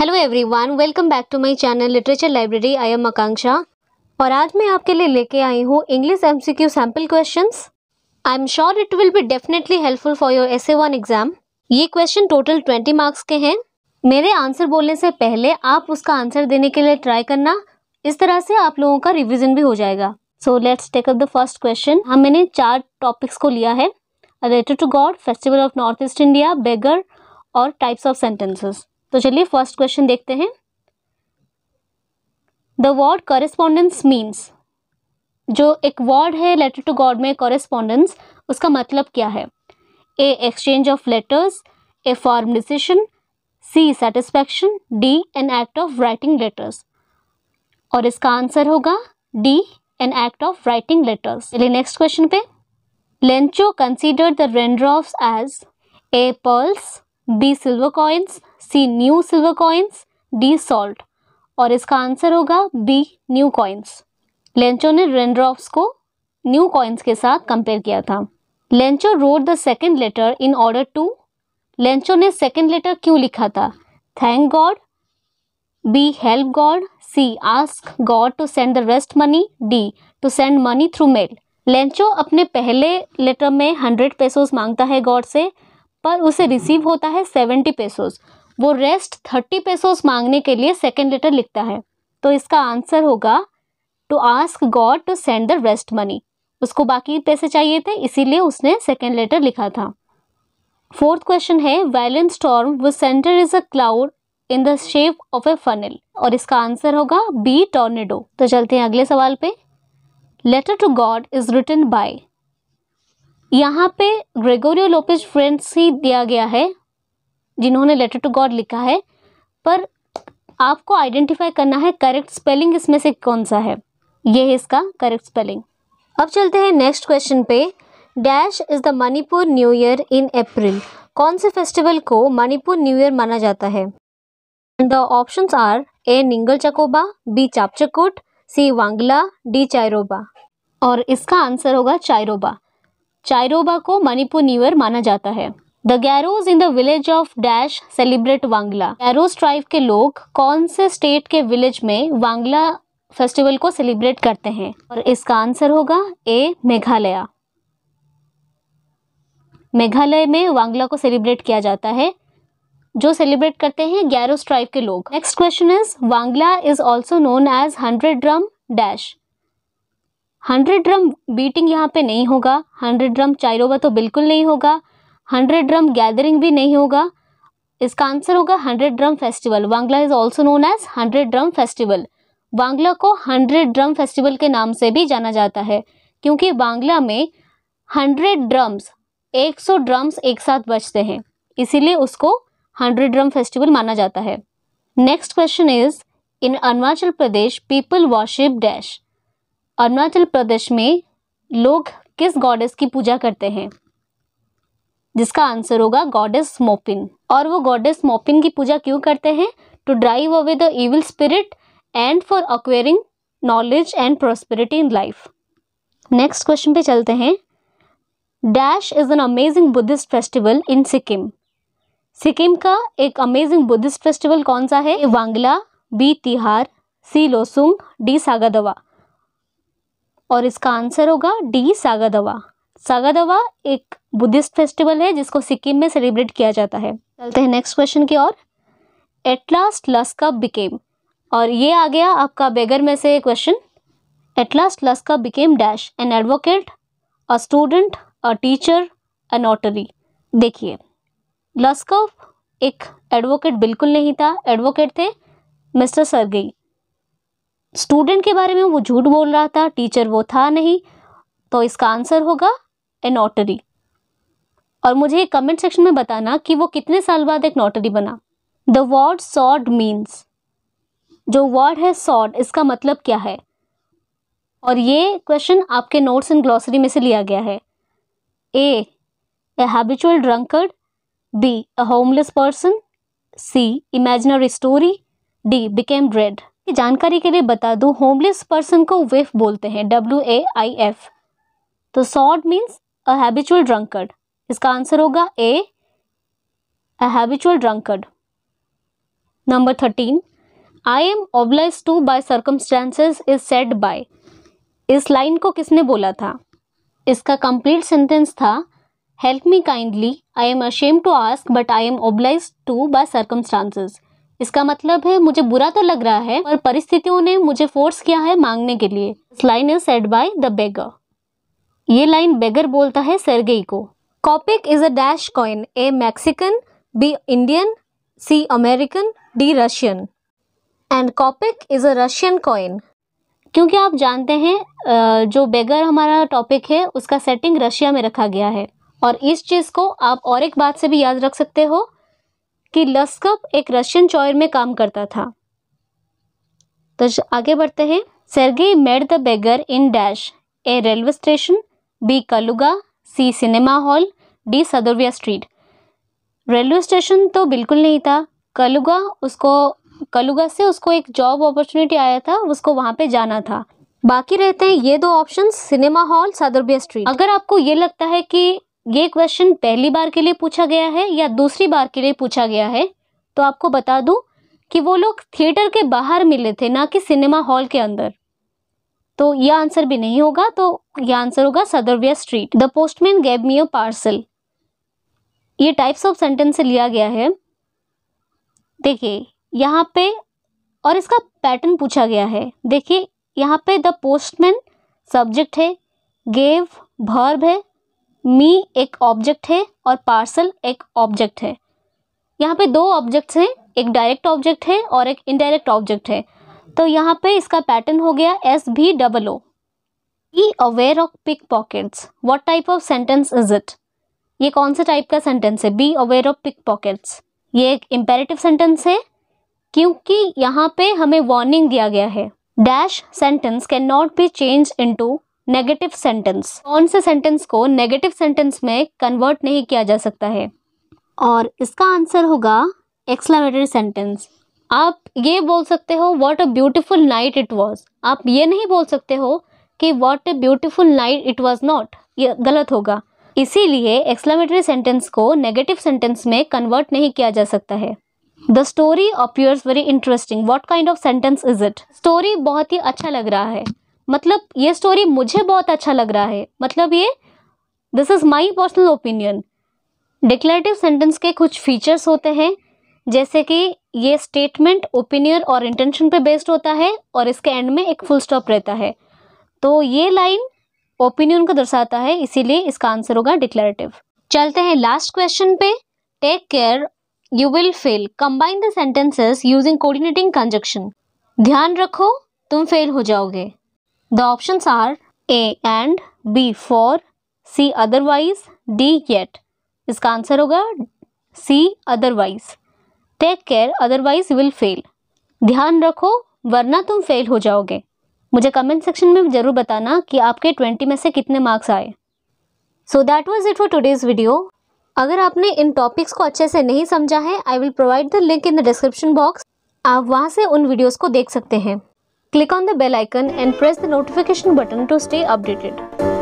Hello everyone welcome back to my channel literature library I am Akanksha और आज मैं आपके लिए लेके आई हूँ English MCQ sample questions I am sure it will be definitely helpful for your S A one exam ये question total twenty marks के हैं मेरे आंसर बोलने से पहले आप उसका आंसर देने के लिए ट्राई करना इस तरह से आप लोगों का रिविजन भी हो जाएगा so let's take up the first question हम मैंने चार टॉपिक्स को लिया है related to God festival of North East India beggar और टाइप्स ऑफ सेंटेंसेस तो चलिए फर्स्ट क्वेश्चन देखते हैं द वर्ड कॉरेस्पॉन्डेंस मीन्स जो एक वर्ड है लेटर टू गॉड में कॉरेस्पॉन्डेंस उसका मतलब क्या है A exchange of letters A form decision C satisfaction D an act of writing letters और इसका आंसर होगा D an act of writing letters चलिए नेक्स्ट क्वेश्चन पे Lencho consider the raindrops as A pearls B silver coins C new silver coins D salt और इसका answer होगा B new coins Lencho ने raindrops को new coins के साथ compare किया था Lencho wrote the second letter in order to Lencho ने सेकेंड लेटर क्यों लिखा था thank God B help God C ask God to send the rest money D to send money through mail Lencho अपने पहले letter में hundred pesos मांगता है God से पर उसे रिसीव होता है सेवेंटी पेसोस वो रेस्ट थर्टी पेसोस मांगने के लिए सेकेंड लेटर लिखता है तो इसका आंसर होगा to ask God to send the rest money उसको बाकी पैसे चाहिए थे इसीलिए उसने सेकेंड लेटर लिखा था फोर्थ क्वेश्चन है वायलेंट स्टॉर्म वो centre is a cloud in the shape of a funnel और इसका आंसर होगा बी टॉर्नेडो तो चलते हैं अगले सवाल पे letter to God is written by यहाँ पे ग्रेगोरियो लोपेज फ्रेंड्स ही दिया गया है जिन्होंने लेटर टू गॉड लिखा है पर आपको आइडेंटिफाई करना है करेक्ट स्पेलिंग इसमें से कौन सा है ये है इसका करेक्ट स्पेलिंग अब चलते हैं नेक्स्ट क्वेश्चन पे dash is the Manipur new year in April कौन से फेस्टिवल को मणिपुर न्यू ईयर माना जाता है the option are A Ningol Chakouba B Chapchar Kut C Wangala D Cheiraoba और इसका आंसर होगा चायरोबा चायरोबा को मणिपुर न्यू ईयर माना जाता है the Garos in the village of dash celebrate Wangala Garos tribe के लोग कौन से स्टेट के विलेज में वांगला फेस्टिवल को सेलिब्रेट करते हैं और इसका आंसर होगा ए मेघालय मेघालय में वांगला को सेलिब्रेट किया जाता है जो सेलिब्रेट करते हैं ग्यारह ट्राइब के लोग next question is Wangala is also known as hundred drum dash hundred drum beating यहाँ पे नहीं होगा हंड्रेड ड्रम चाइरोबा तो बिल्कुल नहीं होगा हंड्रेड ड्रम गैदरिंग भी नहीं होगा इसका आंसर होगा hundred drum festival Wangala is also known as hundred drum festival Wangala को हंड्रेड ड्रम फेस्टिवल के नाम से भी जाना जाता है क्योंकि बांग्ला में हंड्रेड ड्रम्स एक सौ ड्रम्स एक साथ बजते हैं इसीलिए उसको हंड्रेड ड्रम फेस्टिवल माना जाता है next question is in Arunachal Pradesh people worship dash Arunachal Pradesh में लोग किस गॉडेस की पूजा करते हैं जिसका आंसर होगा गॉडेस मोपिन और वो गॉडेस मोपिन की पूजा क्यों करते हैं to drive away the evil spirit and for acquiring knowledge and prosperity in life next question पे चलते हैं dash is an amazing Buddhist festival in Sikkim Sikkim का एक अमेजिंग बुद्धिस्ट फेस्टिवल कौन सा है Wangala B Tihar C Losoong D Saga Dawa और इसका आंसर होगा डी सागा दवा सागा दवा एक बुद्धिस्ट फेस्टिवल है जिसको सिक्किम में सेलिब्रेट किया जाता है चलते हैं नेक्स्ट क्वेश्चन की ओर एट लास्ट लस्का बिकेम और ये आ गया आपका बेगर में से question at last Lushkoff became dash an advocate a student a teacher a notary देखिए लस्कव एक एडवोकेट बिल्कुल नहीं था एडवोकेट थे मिस्टर सरगई स्टूडेंट के बारे में वो झूठ बोल रहा था टीचर वो था नहीं तो इसका आंसर होगा ए नोटरी और मुझे कमेंट सेक्शन में बताना कि वो कितने साल बाद एक नोटरी बना द वर्ड सॉड मीन्स जो वर्ड है सॉड इसका मतलब क्या है और ये क्वेश्चन आपके नोट्स एंड ग्लॉसरी में से लिया गया है A A habitual drunkard B a homeless person C imaginary story D became red जानकारी के लिए बता दूं होमलेस पर्सन को वेफ बोलते हैं डब्ल्यू ए आई एफ तो सॉर्ड मीन्स अ हैबिचुअल ड्रंकर्ड इसका आंसर होगा A a habitual drunkard number thirteen I am obliged to by circumstances is said by इस लाइन को किसने बोला था इसका कंप्लीट सेंटेंस था help me kindly I am ashamed to ask but I am obliged to by circumstances इसका मतलब है मुझे बुरा तो लग रहा है पर परिस्थितियों ने मुझे फोर्स किया है मांगने के लिए line is said by the beggar ये लाइन बेगर बोलता है सरगई को kopek is a dash coin A Mexican B Indian C American D Russian and kopek is a Russian coin क्योंकि आप जानते हैं जो बेगर हमारा टॉपिक है उसका सेटिंग रशिया में रखा गया है और इस चीज़ को आप और एक बात से भी याद रख सकते हो कि लस्कप एक रशियन चॉयर में काम करता था तो आगे बढ़ते हैं Sergei made the beggar in dash A railway station B Kaluga C cinema hall D Sadovaya street railway station तो बिल्कुल नहीं था कलुगा उसको कलुगा से उसको एक जॉब अपॉर्चुनिटी आया था उसको वहाँ पे जाना था बाकी रहते हैं ये दो option cinema hall Sadovaya street अगर आपको ये लगता है कि ये क्वेश्चन पहली बार के लिए पूछा गया है या दूसरी बार के लिए पूछा गया है तो आपको बता दूं कि वो लोग थिएटर के बाहर मिले थे ना कि सिनेमा हॉल के अंदर तो यह आंसर भी नहीं होगा तो यह आंसर होगा Sadovaya street the postman gave me a parcel ये टाइप्स ऑफ सेंटेंस से लिया गया है देखिए यहाँ पे और इसका पैटर्न पूछा गया है देखिए यहाँ पे द पोस्टमैन सब्जेक्ट है गेव भर्ब है मी एक ऑब्जेक्ट है और पार्सल एक ऑब्जेक्ट है यहाँ पे दो ऑब्जेक्ट्स हैं एक डायरेक्ट ऑब्जेक्ट है और एक इनडायरेक्ट ऑब्जेक्ट है तो यहाँ पे इसका पैटर्न हो गया एस भी double O E aware of pickpockets what type of sentence is it ये कौन से टाइप का सेंटेंस है be aware of pickpockets ये एक इम्पेरेटिव सेंटेंस है क्योंकि यहाँ पे हमें वार्निंग दिया गया है dash sentence cannot be change to negative sentence कौन से सेंटेंस को नेगेटिव सेंटेंस में कन्वर्ट नहीं किया जा सकता है और इसका आंसर होगा एक्सलामेटरी सेंटेंस आप ये बोल सकते हो what a beautiful night it was आप ये नहीं बोल सकते हो कि what a beautiful night it was not ये गलत होगा इसीलिए एक्सलामेटरी सेंटेंस को नेगेटिव सेंटेंस में कन्वर्ट नहीं किया जा सकता है the story appears very interesting what kind of sentence is it story बहुत ही अच्छा लग रहा है मतलब ये स्टोरी मुझे बहुत अच्छा लग रहा है मतलब ये this is my personal opinion declarative sentence के कुछ फीचर्स होते हैं जैसे कि ये स्टेटमेंट ओपिनियन और इंटेंशन पे बेस्ड होता है और इसके एंड में एक फुल स्टॉप रहता है तो ये लाइन ओपिनियन को दर्शाता है इसीलिए इसका आंसर होगा डिक्लेरेटिव चलते हैं लास्ट क्वेश्चन पे take care you will fail combine the sentences using coordinating conjunction ध्यान रखो तुम फेल हो जाओगे The options are A and B for C otherwise D yet. इसका आंसर होगा C otherwise. Take care otherwise will fail ध्यान रखो वरना तुम फेल हो जाओगे मुझे कमेंट सेक्शन में ज़रूर बताना कि आपके ट्वेंटी में से कितने मार्क्स आए so that was it for today's video अगर आपने इन टॉपिक्स को अच्छे से नहीं समझा है I will provide the link in the description box आप वहाँ से उन वीडियोज़ को देख सकते हैं Click on the bell icon and press the notification button to stay updated.